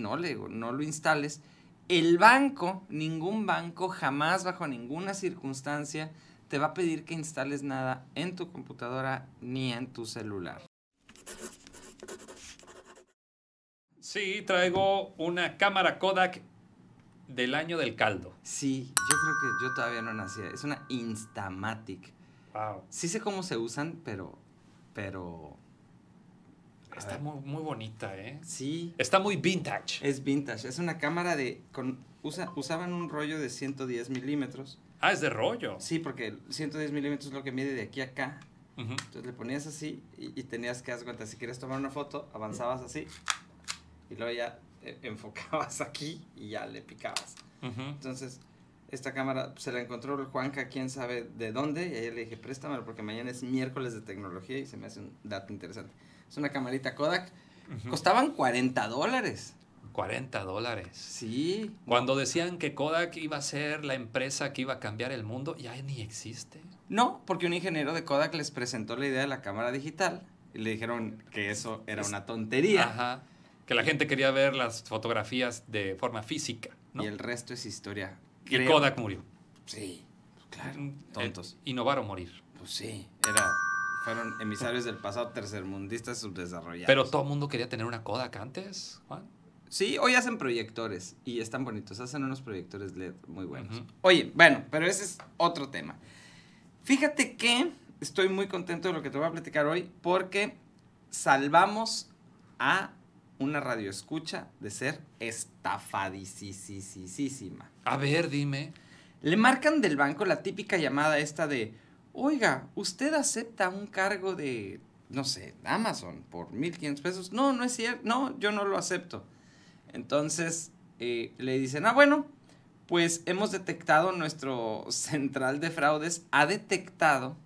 No, le digo, no lo instales. El banco, ningún banco, jamás bajo ninguna circunstancia, te va a pedir que instales nada en tu computadora ni en tu celular. Sí, traigo una cámara Kodak del año del caldo. Sí, yo creo que yo todavía no nacía. Es una Instamatic. Wow. Sí sé cómo se usan, pero, pero Está muy, bonita, ¿eh? Sí. Está muy vintage. Es vintage. Es una cámara de. usaban un rollo de 110 milímetros. Ah, es de rollo. Sí, porque 110 milímetros es lo que mide de aquí a acá. Entonces le ponías así y, tenías que dar cuenta. Si quieres tomar una foto, avanzabas así y luego ya e, enfocabas aquí y ya le picabas. Entonces, esta cámara se la encontró el Juanca, quién sabe de dónde, y ahí le dije, préstamelo porque mañana es miércoles de tecnología y se me hace un dato interesante es una camarita Kodak. Costaban 40 dólares. 40 dólares. Sí. Cuando decían que Kodak iba a ser la empresa que iba a cambiar el mundo, ya ni existe. No, porque un ingeniero de Kodak les presentó la idea de la cámara digital y le dijeron que eso era una tontería. Ajá. Que la gente quería ver las fotografías de forma física. Y el resto es historia. Que Kodak murió. Sí, claro. Mm, eh, tontos. Innovaron innovar o morir. Pues sí, era fueron emisarios del pasado tercermundistas subdesarrollados. Pero todo el mundo quería tener una Kodak antes, Juan. Sí, hoy hacen proyectores y están bonitos. Hacen unos proyectores LED muy buenos. Oye, bueno, pero ese es otro tema. Fíjate que estoy muy contento de lo que te voy a platicar hoy porque salvamos a una radioescucha de ser estafadísima A ver, dime. Le marcan del banco la típica llamada esta de oiga, usted acepta un cargo de, no sé, Amazon por 1.500 pesos. No, no es cierto, no, yo no lo acepto. Entonces eh, le dicen, ah, bueno, pues hemos detectado, nuestro central de fraudes ha detectado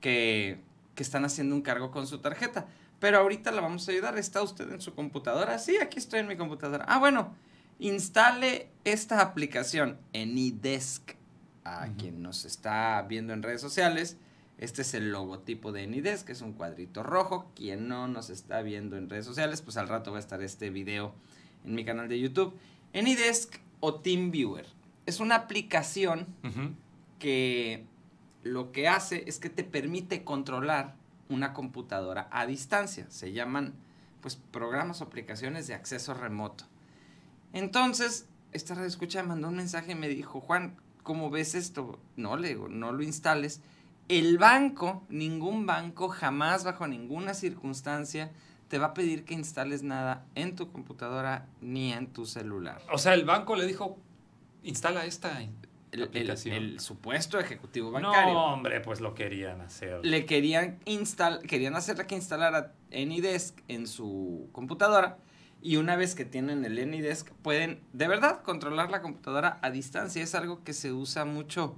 que, que están haciendo un cargo con su tarjeta. Pero ahorita la vamos a ayudar. ¿Está usted en su computadora? Sí, aquí estoy en mi computadora. Ah, bueno, instale esta aplicación en eDesk a quien nos está viendo en redes sociales, este es el logotipo de Enides, que es un cuadrito rojo. Quien no nos está viendo en redes sociales, pues al rato va a estar este video en mi canal de YouTube. Enidesk o TeamViewer es una aplicación que lo que hace es que te permite controlar una computadora a distancia. Se llaman pues programas o aplicaciones de acceso remoto. Entonces, esta red escucha mandó un mensaje y me dijo, Juan, como ves esto? No, le digo, no lo instales. El banco, ningún banco, jamás bajo ninguna circunstancia, te va a pedir que instales nada en tu computadora ni en tu celular. O sea, el banco le dijo, instala esta. El, el, supuesto ejecutivo bancario. No, hombre, pues lo querían hacer. Le querían, instal, querían hacerle que instalara AnyDesk en su computadora y una vez que tienen el AnyDesk pueden de verdad controlar la computadora a distancia. Es algo que se usa mucho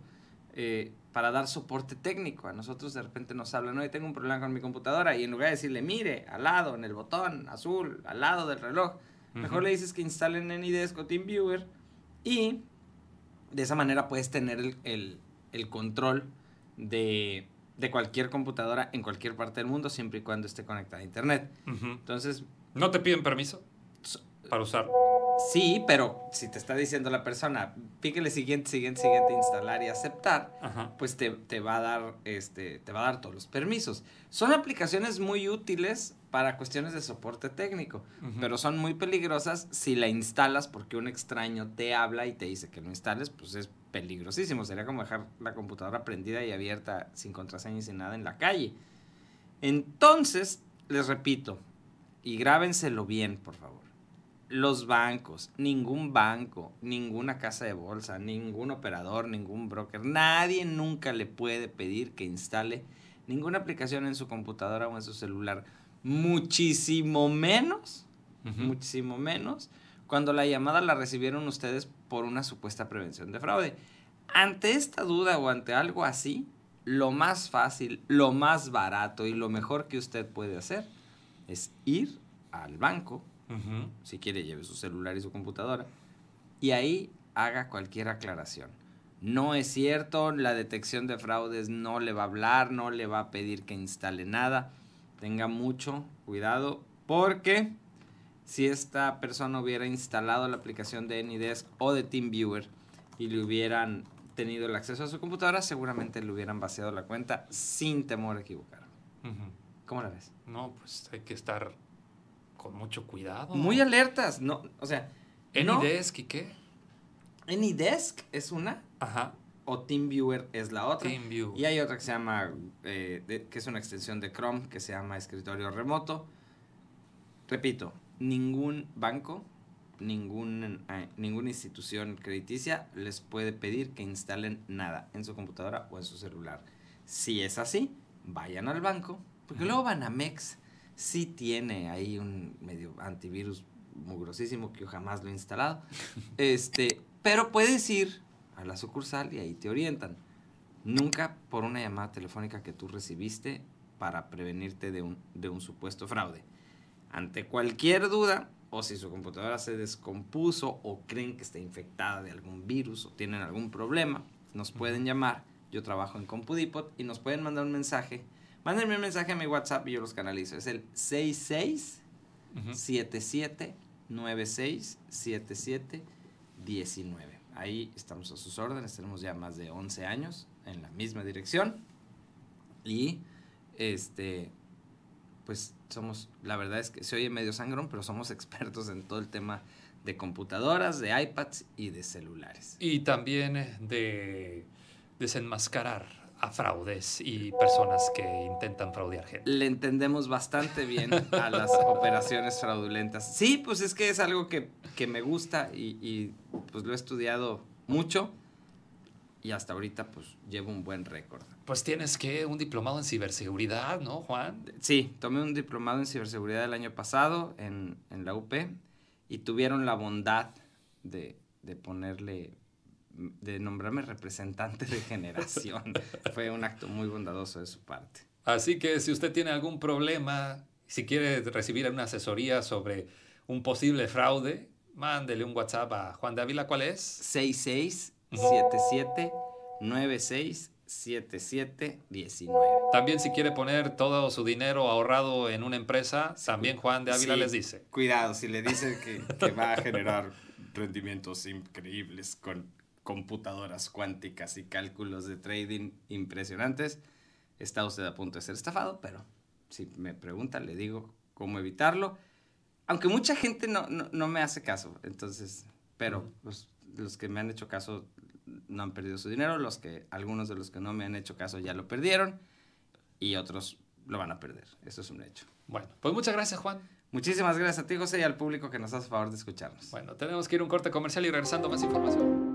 eh, para dar soporte técnico. A nosotros de repente nos hablan, no, tengo un problema con mi computadora y en lugar de decirle, mire, al lado, en el botón azul, al lado del reloj, mejor le dices que instalen AnyDesk o TeamViewer y de esa manera puedes tener el, control de cualquier computadora en cualquier parte del mundo, siempre y cuando esté conectada a Internet. Entonces... ¿No te piden permiso? para usar. Sí, pero si te está diciendo la persona, píquele siguiente, siguiente, siguiente, instalar y aceptar, pues te, va a dar, este, te va a dar todos los permisos. Son aplicaciones muy útiles para cuestiones de soporte técnico, pero son muy peligrosas si la instalas porque un extraño te habla y te dice que no instales, pues es peligrosísimo. Sería como dejar la computadora prendida y abierta sin contraseña y sin nada en la calle. Entonces, les repito, y grábenselo bien, por favor los bancos, ningún banco, ninguna casa de bolsa, ningún operador, ningún broker, nadie nunca le puede pedir que instale ninguna aplicación en su computadora o en su celular. Muchísimo menos, muchísimo menos, cuando la llamada la recibieron ustedes por una supuesta prevención de fraude. Ante esta duda o ante algo así, lo más fácil, lo más barato y lo mejor que usted puede hacer es ir al banco si quiere, lleve su celular y su computadora. Y ahí haga cualquier aclaración. No es cierto, la detección de fraudes no le va a hablar, no le va a pedir que instale nada. Tenga mucho cuidado porque si esta persona hubiera instalado la aplicación de AnyDesk o de TeamViewer y le hubieran tenido el acceso a su computadora, seguramente le hubieran vaciado la cuenta sin temor a equivocar. ¿Cómo la ves? No, pues hay que estar con mucho cuidado. Muy alertas, no, o sea. ¿Anydesk y qué? Anydesk es una. Ajá. O TeamViewer es la otra. TeamViewer. Y hay otra que se llama, eh, que es una extensión de Chrome, que se llama escritorio remoto. Repito, ningún banco, eh, ninguna institución crediticia les puede pedir que instalen nada en su computadora o en su celular. Si es así, vayan al banco, porque luego van a MEX sí tiene ahí un medio antivirus mugrosísimo que yo jamás lo he instalado. este, pero puedes ir a la sucursal y ahí te orientan. Nunca por una llamada telefónica que tú recibiste para prevenirte de un, de un supuesto fraude. Ante cualquier duda, o si su computadora se descompuso o creen que está infectada de algún virus o tienen algún problema, nos pueden llamar. Yo trabajo en CompuDipot y nos pueden mandar un mensaje Mándenme un mensaje a mi WhatsApp y yo los canalizo. Es el 6677967719. 77 96 77 19. Ahí estamos a sus órdenes. Tenemos ya más de 11 años en la misma dirección. Y este, pues somos, la verdad es que se oye medio sangrón, pero somos expertos en todo el tema de computadoras, de iPads y de celulares. Y también eh, de desenmascarar a fraudes y personas que intentan fraudear gente. Le entendemos bastante bien a las operaciones fraudulentas. Sí, pues es que es algo que, me gusta y, pues lo he estudiado mucho y hasta ahorita pues llevo un buen récord. Pues tienes que un diplomado en ciberseguridad, ¿no, Juan? Sí, tomé un diplomado en ciberseguridad el año pasado en, la UP y tuvieron la bondad de, de ponerle de nombrarme representante de generación. Fue un acto muy bondadoso de su parte. Así que si usted tiene algún problema, si quiere recibir una asesoría sobre un posible fraude, mándele un WhatsApp a Juan Dávila, ¿cuál es? 6677 7719. También si quiere poner todo su dinero ahorrado en una empresa, también Juan de Ávila les dice. Cuidado, si le dice que va a generar rendimientos increíbles con, computadoras cuánticas y cálculos de trading impresionantes, está usted a punto de ser estafado, pero si me pregunta, le digo cómo evitarlo. Aunque mucha gente no, no, no me hace caso, entonces, pero los, los, que me han hecho caso no han perdido su dinero, los que, algunos de los que no me han hecho caso ya lo perdieron y otros lo van a perder, eso es un hecho. Bueno, pues muchas gracias Juan. Muchísimas gracias a ti José y al público que nos hace favor de escucharnos. Bueno, tenemos que ir a un corte comercial y regresando más información.